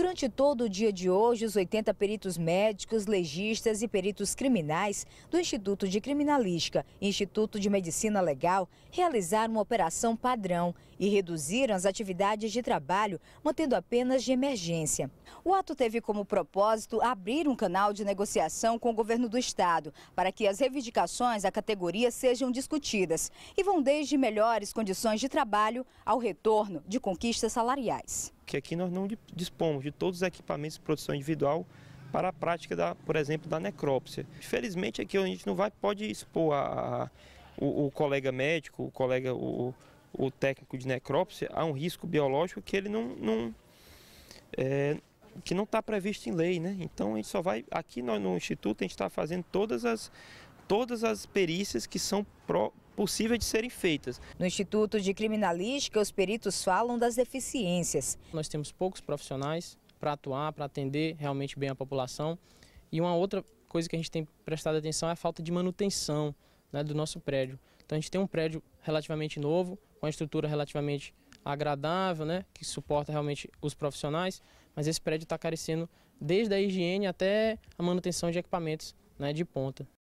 Durante todo o dia de hoje, os 80 peritos médicos, legistas e peritos criminais do Instituto de Criminalística e Instituto de Medicina Legal realizaram uma operação padrão e reduziram as atividades de trabalho, mantendo apenas de emergência. O ato teve como propósito abrir um canal de negociação com o governo do estado, para que as reivindicações da categoria sejam discutidas e vão desde melhores condições de trabalho ao retorno de conquistas salariais porque aqui nós não dispomos de todos os equipamentos de produção individual para a prática, da, por exemplo, da necrópsia. Infelizmente aqui a gente não vai, pode expor a, a, o, o, colega médico, o colega, o, o, técnico de necrópsia a um risco biológico que ele não, não é, que não está previsto em lei, né? Então a gente só vai aqui no, no instituto a gente está fazendo todas as todas as perícias que são pro, possíveis de serem feitas. No Instituto de Criminalística, os peritos falam das deficiências. Nós temos poucos profissionais para atuar, para atender realmente bem a população. E uma outra coisa que a gente tem prestado atenção é a falta de manutenção né, do nosso prédio. Então a gente tem um prédio relativamente novo, com a estrutura relativamente agradável, né, que suporta realmente os profissionais, mas esse prédio está carecendo desde a higiene até a manutenção de equipamentos né, de ponta.